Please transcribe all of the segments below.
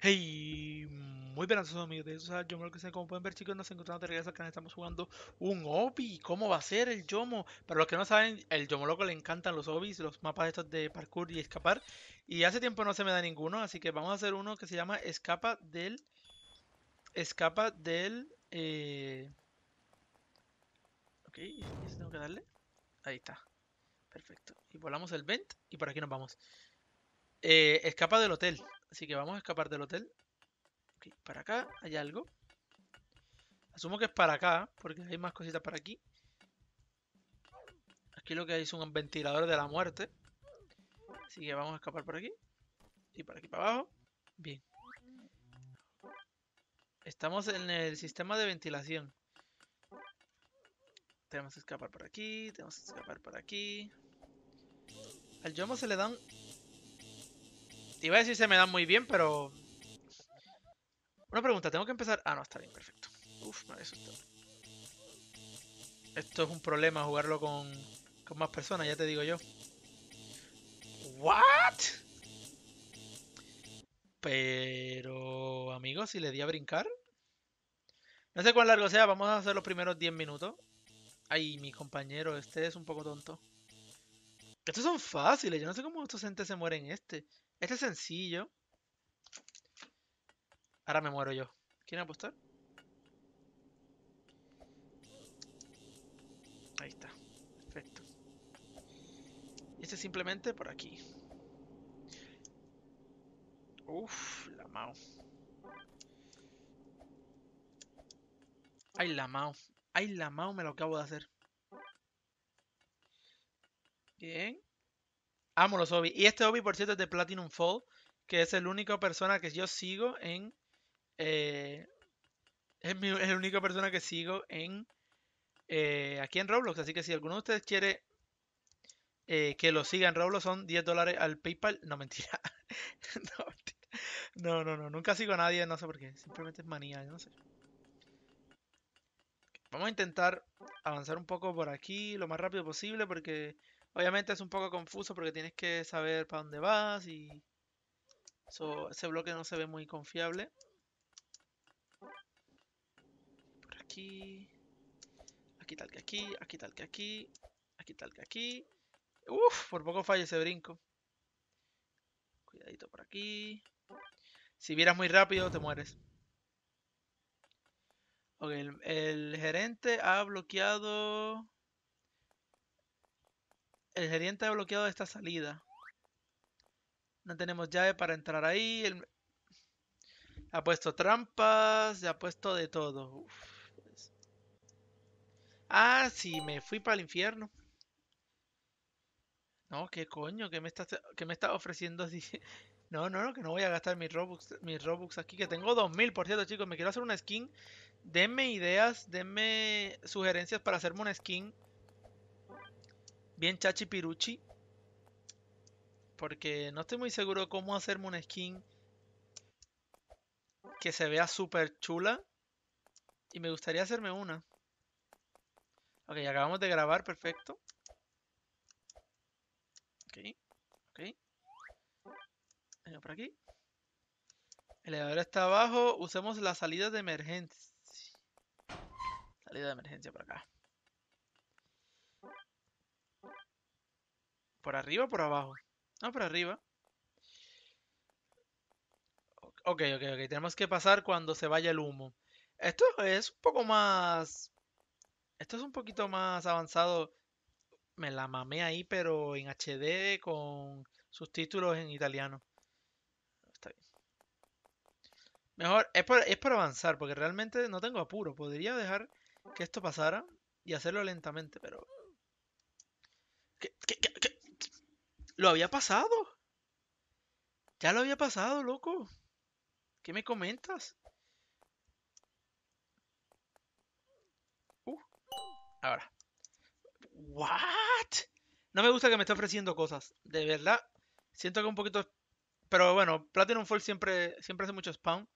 Hey, muy buenas amigos de eso. Yo lo que sé, como pueden ver, chicos, nos encontramos de regreso acá Estamos jugando un hobby. ¿Cómo va a ser el Yomo? Para los que no saben, el Yomo loco le encantan los hobbies, los mapas estos de parkour y escapar. Y hace tiempo no se me da ninguno, así que vamos a hacer uno que se llama Escapa del. Escapa del. Eh... Ok, este tengo que darle. Ahí está. Perfecto. Y volamos el vent y por aquí nos vamos. Eh, escapa del hotel. Así que vamos a escapar del hotel. para acá hay algo. Asumo que es para acá, porque hay más cositas para aquí. Aquí lo que hay es un ventilador de la muerte. Así que vamos a escapar por aquí. Y para aquí para abajo. Bien. Estamos en el sistema de ventilación. Tenemos que escapar por aquí, tenemos que escapar por aquí. Al Yomo se le dan te iba a decir se me dan muy bien, pero. Una pregunta, tengo que empezar. Ah, no, está bien, perfecto. Uf, me había Esto es un problema jugarlo con, con más personas, ya te digo yo. ¿What? Pero, amigos, si le di a brincar. No sé cuán largo sea, vamos a hacer los primeros 10 minutos. Ay, mi compañero, este es un poco tonto. Estos son fáciles, yo no sé cómo estos entes se mueren este. Este es sencillo. Ahora me muero yo. ¿Quieren apostar? Ahí está. Perfecto. Este simplemente por aquí. Uf, la Mao. Ay, la Mao. Ay, la Mao me lo acabo de hacer. Bien. Amo los obi Y este Obi, por cierto, es de Platinum Fall, que es el único persona que yo sigo en. Eh, es, mi, único persona que sigo en. Eh, aquí en Roblox. Así que si alguno de ustedes quiere eh, que lo siga en Roblox, son 10 dólares al PayPal. No, mentira. no, mentira. No, no, no. Nunca sigo a nadie, no sé por qué. Simplemente es manía, yo no sé. Vamos a intentar avanzar un poco por aquí lo más rápido posible porque Obviamente es un poco confuso porque tienes que saber para dónde vas y ese bloque no se ve muy confiable. Por aquí. Aquí tal que aquí, aquí tal que aquí, aquí tal que aquí. Uf, por poco falla ese brinco. Cuidadito por aquí. Si vieras muy rápido, te mueres. Ok, el gerente ha bloqueado el gerente ha bloqueado esta salida. No tenemos llave para entrar ahí. Ha puesto trampas, ha puesto de todo. Ah, sí, me fui para el infierno. No, qué coño, que me está me ofreciendo así? No, no, no, que no voy a gastar mis Robux, mis Robux aquí, que tengo 2000, por cierto, chicos, me quiero hacer una skin. Denme ideas, denme sugerencias para hacerme una skin bien chachi piruchi. Porque no estoy muy seguro cómo hacerme una skin que se vea súper chula. Y me gustaría hacerme una. Ok, acabamos de grabar, perfecto. Ok, ok. Venga por aquí. El elevador está abajo. Usemos la salida de emergencia. Salida de emergencia por acá. ¿Por arriba o por abajo? No, por arriba. Ok, ok, ok. Tenemos que pasar cuando se vaya el humo. Esto es un poco más... Esto es un poquito más avanzado. Me la mamé ahí, pero en HD con subtítulos en italiano. Está bien. Mejor, es por, avanzar, porque realmente no tengo apuro. Podría dejar que esto pasara y hacerlo lentamente, pero... ¿Qué, qué? Lo había pasado. Ya lo había pasado, loco. ¿Qué me comentas? Uh, ahora. ¿What? No me gusta que me esté ofreciendo cosas. De verdad. Siento que un poquito. Pero bueno, Platinum Fall siempre, siempre hace mucho spawn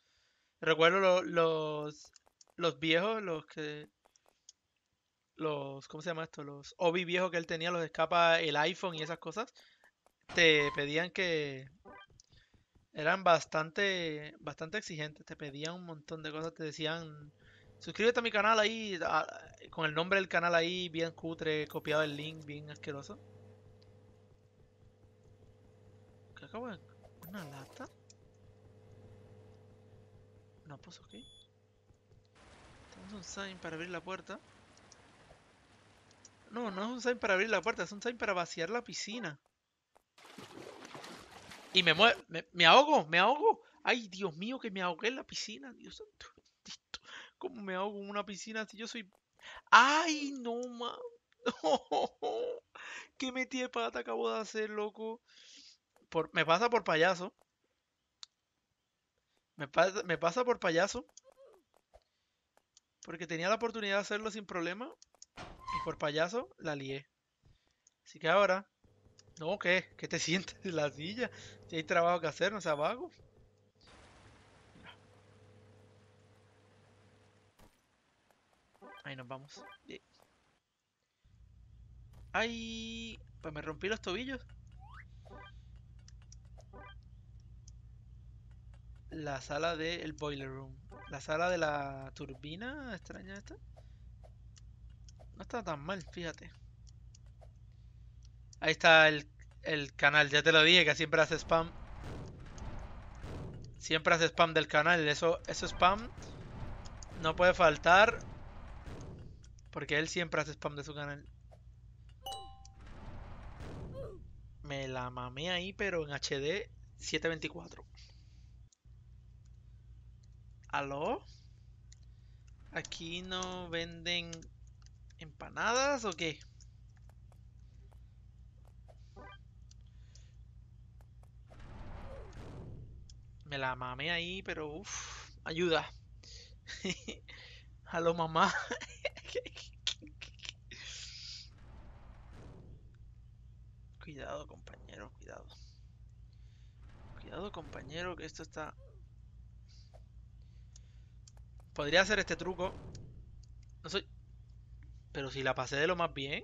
Recuerdo los. Los viejos, los que. Los. ¿Cómo se llama esto? Los Obi viejos que él tenía, los escapa el iPhone y esas cosas te pedían que eran bastante bastante exigentes, te pedían un montón de cosas, te decían suscríbete a mi canal ahí con el nombre del canal ahí bien cutre, copiado el link bien asqueroso. ¿Qué acabo de una lata? No, pues ok. Tenemos un sign para abrir la puerta. No, no es un sign para abrir la puerta, es un sign para vaciar la piscina. Y me, muero, me, ahogo, me ahogo. Ay, Dios mío, que me ahogué en la piscina, Dios santo. ¿Cómo me ahogo en una piscina si yo soy... Ay, no, man. ¿Qué metí de pata acabo de hacer, loco? Por, me pasa por payaso. Me pasa, me pasa por payaso. Porque tenía la oportunidad de hacerlo sin problema. Y por payaso la lié. Así que ahora no, ¿qué? ¿Qué te sientes en la silla? Si hay trabajo que hacer, no se apago? Ahí nos vamos. Ay, pues me rompí los tobillos. La sala del boiler room. La sala de la turbina extraña esta. No está tan mal, fíjate. Ahí está el, el canal, ya te lo dije que siempre hace spam. Siempre hace spam del canal, eso, eso spam no puede faltar. Porque él siempre hace spam de su canal. Me la mamé ahí, pero en HD 724. ¿Aló? ¿Aquí no venden empanadas o qué? me la mamé ahí, pero uff, ayuda. lo mamá. cuidado compañero, cuidado. Cuidado compañero, que esto está... Podría hacer este truco. No soy... Pero si la pasé de lo más bien.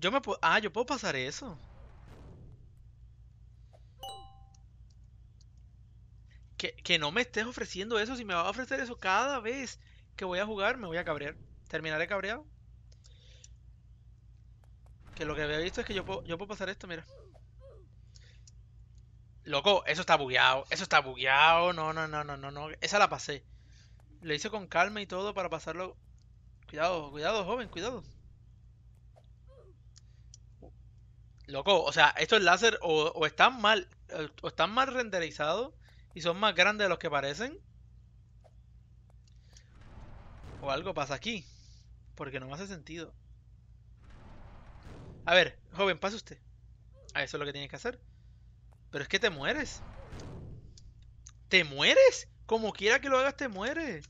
Yo me puedo... Ah, yo puedo pasar eso. que, no me estés ofreciendo eso. Si me vas a ofrecer eso cada vez que voy a jugar, me voy a cabrear. Terminaré cabreado. Que lo que había visto es que yo puedo, yo puedo pasar esto, mira. Loco, eso está bugueado. Eso está bugueado. No, no, no, no, no, no. Esa la pasé. Lo hice con calma y todo para pasarlo. Cuidado, cuidado, joven, cuidado. Loco, o sea, estos láser o, o mal o están mal renderizados y son más grandes de los que parecen. O algo pasa aquí. Porque no me hace sentido. A ver, joven, pase usted. A eso es lo que tienes que hacer. Pero es que te mueres. ¿Te mueres? Como quiera que lo hagas, te mueres.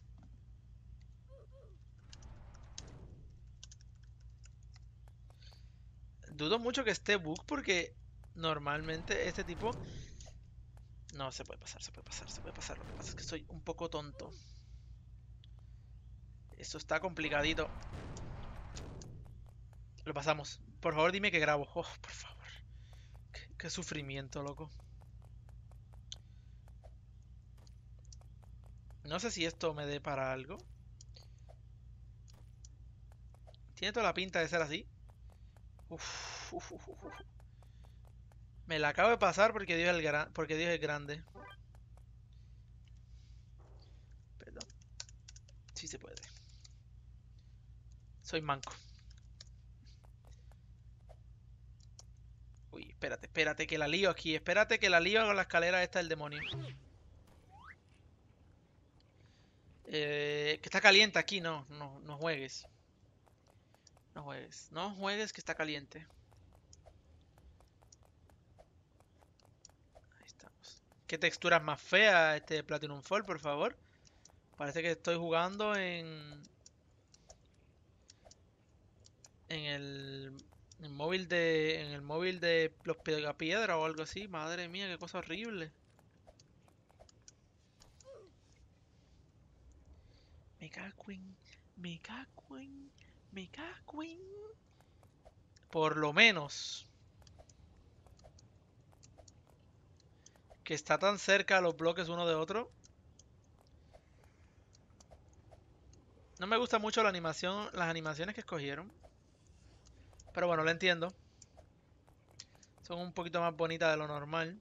Dudo mucho que esté bug porque normalmente este tipo no, se puede pasar, se puede pasar, se puede pasar. Lo que pasa es que soy un poco tonto. Esto está complicadito. Lo pasamos. Por favor, dime que grabo. Oh, por favor. Qué, sufrimiento, loco. No sé si esto me dé para algo. Tiene toda la pinta de ser así. Uf, uf, uf, me la acabo de pasar porque Dios es, grande. Perdón. Sí se puede. Soy manco. Uy, espérate, espérate que la lío aquí. Espérate que la lío con la escalera esta del demonio. Eh, que está caliente aquí. No, no, no juegues. No juegues. No juegues que está caliente. Qué texturas más feas este Platinum Fall, por favor. Parece que estoy jugando en... En el, en el móvil de en el móvil de los piedra o algo así. Madre mía, qué cosa horrible. Me cago en, me cago en, me cago en. Por lo menos, que está tan cerca los bloques uno de otro. No me gusta mucho la animación, las animaciones que escogieron. Pero bueno, lo entiendo. Son un poquito más bonitas de lo normal.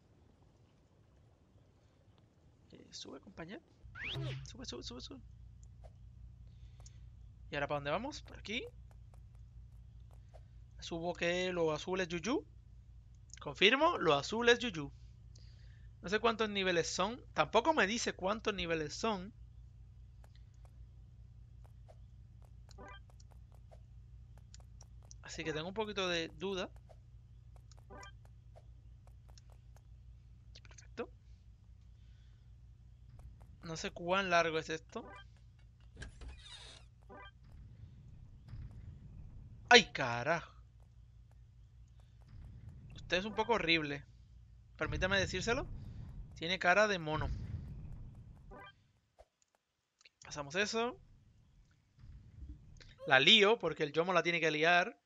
Eh, sube, compañero. Sube, sube, sube, sube. ¿Y ahora para dónde vamos? Por aquí. Subo que lo azul es Yuyu. Confirmo, lo azul es Yuyu. No sé cuántos niveles son. Tampoco me dice cuántos niveles son. Así que tengo un poquito de duda. Perfecto. No sé cuán largo es esto. ¡Ay, carajo! Usted es un poco horrible. Permítame decírselo. Tiene cara de mono. Pasamos eso. La lío, porque el Yomo la tiene que liar.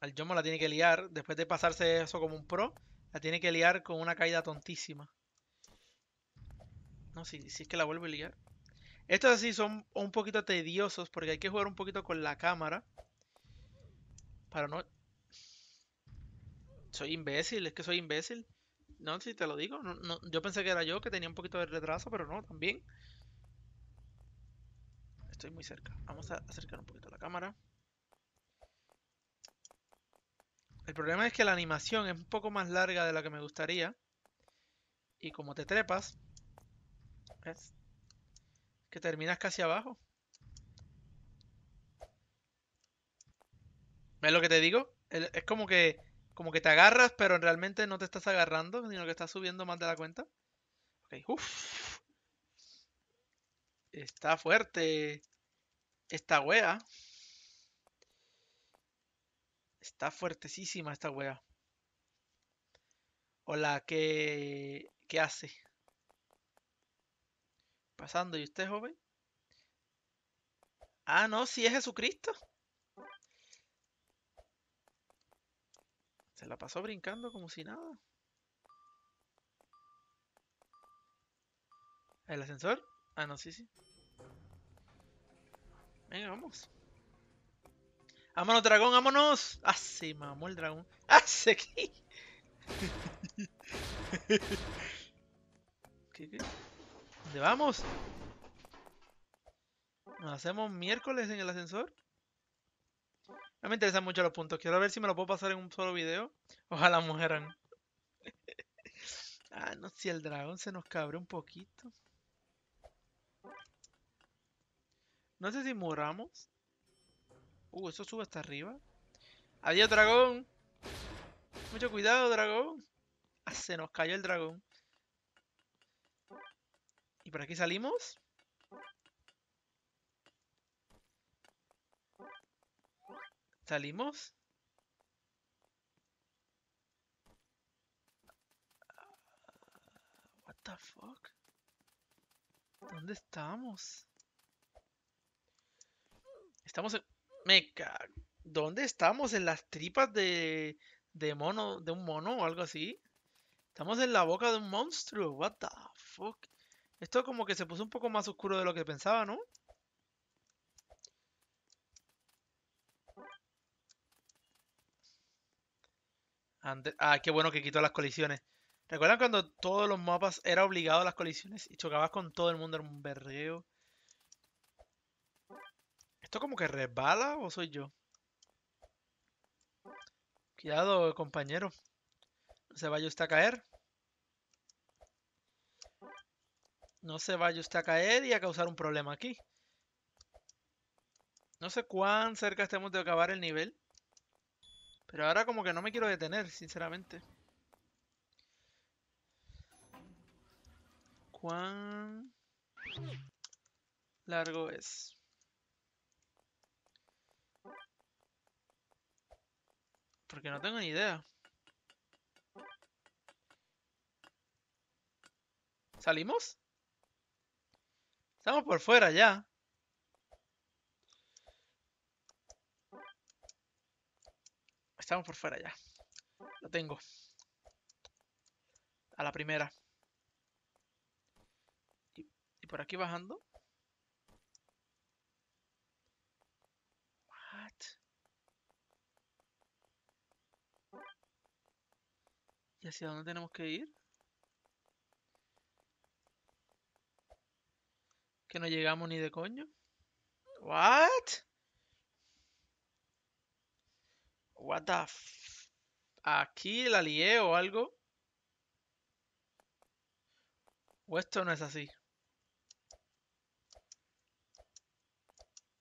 El Yomo la tiene que liar. Después de pasarse eso como un pro, la tiene que liar con una caída tontísima. No, si, si es que la vuelvo a liar. Estos así son un poquito tediosos porque hay que jugar un poquito con la cámara. Para no soy imbécil, es que soy imbécil. No, si te lo digo, yo pensé que era yo que tenía un poquito de retraso, pero no, también. Estoy muy cerca. Vamos a acercar un poquito la cámara. El problema es que la animación es un poco más larga de la que me gustaría. Y como te trepas, es que terminas casi abajo. ¿Ves lo que te digo? Es como que como que te agarras, pero realmente no te estás agarrando, sino que estás subiendo más de la cuenta. Ok, uff. Está fuerte. Esta wea. Está fuertesísima esta wea. Hola, ¿qué, qué hace? Pasando, ¿y usted, joven? Ah, no, si sí es Jesucristo. Se la pasó brincando como si nada. ¿El ascensor? Ah, no, sí, sí. Venga, vamos. ¡Vámonos, dragón! ¡Vámonos! ¡Ah, se mamó el dragón! ¡Ah, se ¿Dónde vamos? ¿Nos hacemos miércoles en el ascensor? No me interesan mucho los puntos. Quiero ver si me lo puedo pasar en un solo video. Ojalá mueran. ah, no, sé si el dragón se nos cabre un poquito. No sé si moramos. Uh, eso sube hasta arriba. Adiós, dragón. Mucho cuidado, dragón. Ah, se nos cayó el dragón. ¿Y por aquí salimos? Salimos. what the fuck? ¿Dónde estamos? Estamos en... Me ¿Dónde estamos? ¿En las tripas de... de mono... de un mono o algo así? Estamos en la boca de un monstruo. What the fuck? Esto como que se puso un poco más oscuro de lo que pensaba, ¿no? ah, qué bueno que quitó las colisiones. ¿Recuerdan cuando todos los mapas era obligados a las colisiones y chocabas con todo el mundo en un berreo? ¿Esto como que resbala o soy yo? Cuidado, compañero. No se vaya usted a caer. No se vaya usted a caer y a causar un problema aquí. No sé cuán cerca estemos de acabar el nivel. Pero ahora como que no me quiero detener, sinceramente. ¿Cuán largo es? Porque no tengo ni idea. ¿Salimos? Estamos por fuera ya. estamos por fuera ya. Lo tengo. A la primera. Y, por aquí bajando. What? ¿Y hacia dónde tenemos que ir? Que no llegamos ni de coño. What? What the Aquí la lié o algo. O esto no es así.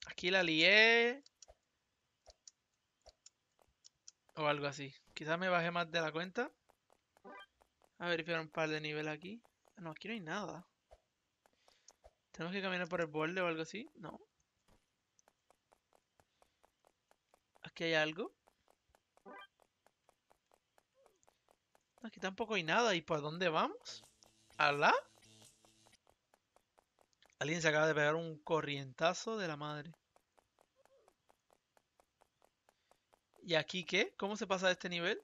Aquí la lié. O algo así. Quizás me bajé más de la cuenta. A ver verificar un par de niveles aquí. No, aquí no hay nada. ¿Tenemos que caminar por el borde o algo así? No. ¿Aquí hay algo? Aquí tampoco hay nada. ¿Y por dónde vamos? ¿A la? Alguien se acaba de pegar un corrientazo de la madre. ¿Y aquí qué? ¿Cómo se pasa de este nivel?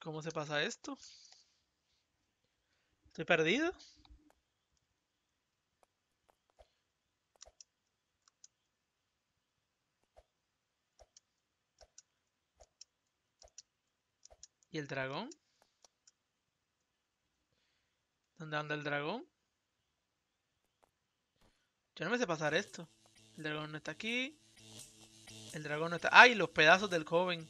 ¿Cómo se pasa esto? ¿Estoy perdido? ¿Y el dragón? ¿Dónde anda el dragón? Yo no me sé pasar esto. El dragón no está aquí. El dragón no está... ¡Ay! Los pedazos del joven.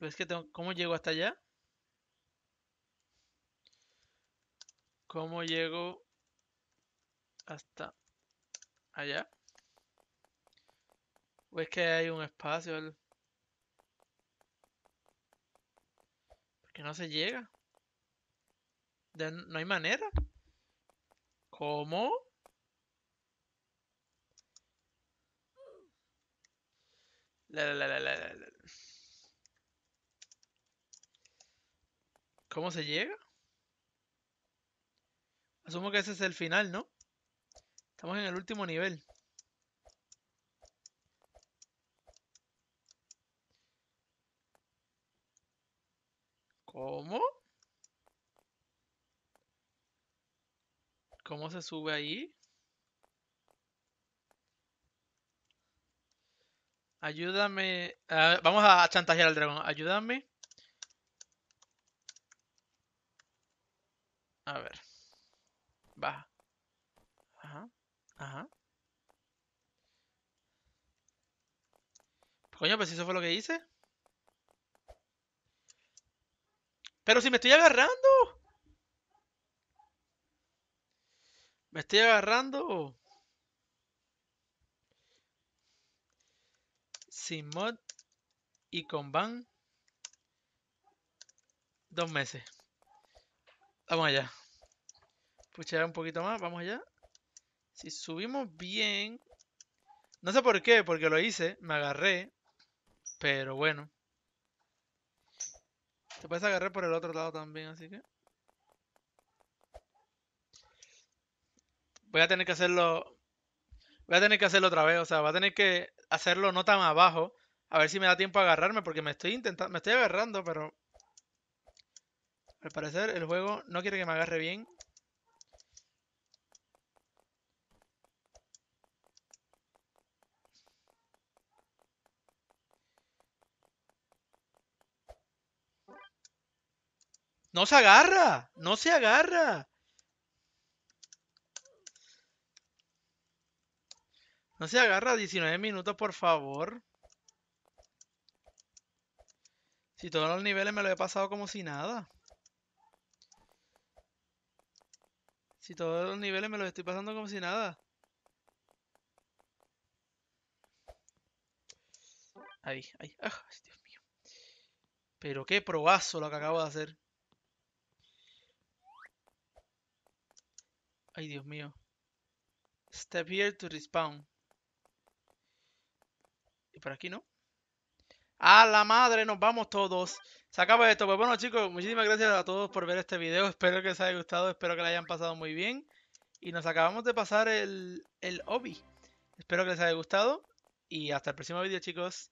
¿Ves que tengo... ¿Cómo llego hasta allá? ¿Cómo llego hasta allá? Ves que hay un espacio. ¿Por qué no se llega. no hay manera. ¿Cómo? ¿Cómo se llega? Asumo que ese es el final, ¿no? Estamos en el último nivel. ¿Cómo? ¿Cómo se sube ahí? Ayúdame. vamos a chantajear al dragón. Ayúdame. A ver. Baja. Ajá. Ajá. Coño, pues eso fue lo que hice. Pero si me estoy agarrando. Me estoy agarrando. Sin mod y con van Dos meses. Vamos allá. Puchar un poquito más. Vamos allá. Si subimos bien. No sé por qué, porque lo hice. Me agarré. Pero bueno. Te puedes agarrar por el otro lado también, así que... Voy a tener que hacerlo... Voy a tener que hacerlo otra vez, o sea, va a tener que hacerlo no tan abajo. A ver si me da tiempo a agarrarme, porque me estoy intentando... Me estoy agarrando, pero... Al parecer el juego no quiere que me agarre bien. No se agarra, no se agarra. No se agarra 19 minutos, por favor. Si todos los niveles me lo he pasado como si nada. Si todos los niveles me los estoy pasando como si nada. Ahí, ahí. Ay, ah, Dios mío. Pero qué probazo lo que acabo de hacer. Ay, Dios mío. Step here to respawn. ¿Y por aquí no? ¡A la madre! ¡Nos vamos todos! Se acaba esto. Pues bueno, chicos, muchísimas gracias a todos por ver este video. Espero que les haya gustado. Espero que lo hayan pasado muy bien. Y nos acabamos de pasar el, el hobby. Espero que les haya gustado. Y hasta el próximo video, chicos.